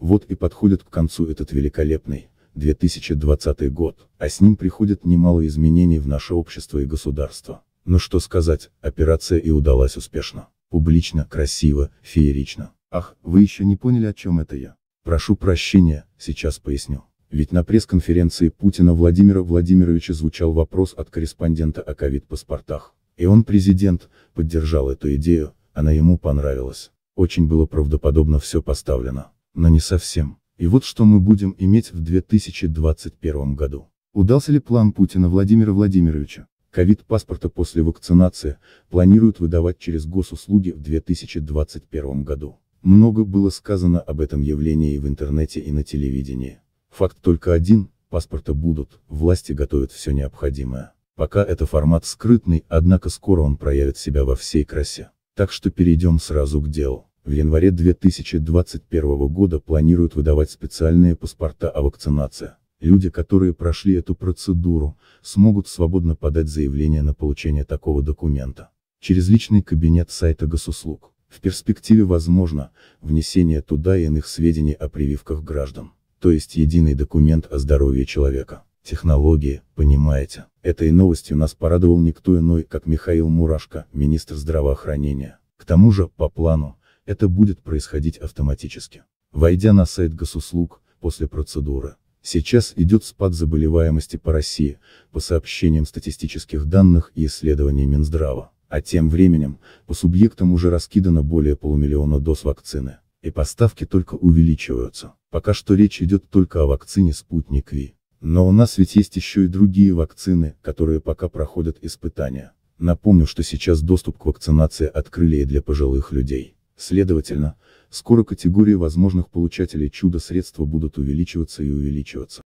Вот и подходит к концу этот великолепный, 2020 год, а с ним приходят немало изменений в наше общество и государство. Но ну что сказать, операция и удалась успешно. Публично, красиво, феерично. Ах, вы еще не поняли, о чем это я. Прошу прощения, сейчас поясню. Ведь на пресс-конференции Путина Владимира Владимировича звучал вопрос от корреспондента о ковид-паспортах. И он, президент, поддержал эту идею, она ему понравилась. Очень было правдоподобно все поставлено но не совсем. И вот что мы будем иметь в 2021 году. Удался ли план Путина Владимира Владимировича? Ковид-паспорта после вакцинации планируют выдавать через госуслуги в 2021 году. Много было сказано об этом явлении и в интернете и на телевидении. Факт только один, паспорта будут, власти готовят все необходимое. Пока это формат скрытный, однако скоро он проявит себя во всей красе. Так что перейдем сразу к делу. В январе 2021 года планируют выдавать специальные паспорта о вакцинации. Люди, которые прошли эту процедуру, смогут свободно подать заявление на получение такого документа. Через личный кабинет сайта госуслуг. В перспективе возможно, внесение туда иных сведений о прививках граждан. То есть единый документ о здоровье человека. Технологии, понимаете. Этой новостью нас порадовал никто иной, как Михаил Мурашко, министр здравоохранения. К тому же, по плану, это будет происходить автоматически. Войдя на сайт госуслуг, после процедуры, сейчас идет спад заболеваемости по России, по сообщениям статистических данных и исследований Минздрава. А тем временем, по субъектам уже раскидано более полумиллиона доз вакцины, и поставки только увеличиваются. Пока что речь идет только о вакцине «Спутник Ви». Но у нас ведь есть еще и другие вакцины, которые пока проходят испытания. Напомню, что сейчас доступ к вакцинации открыли и для пожилых людей. Следовательно, скоро категории возможных получателей чудо-средства будут увеличиваться и увеличиваться.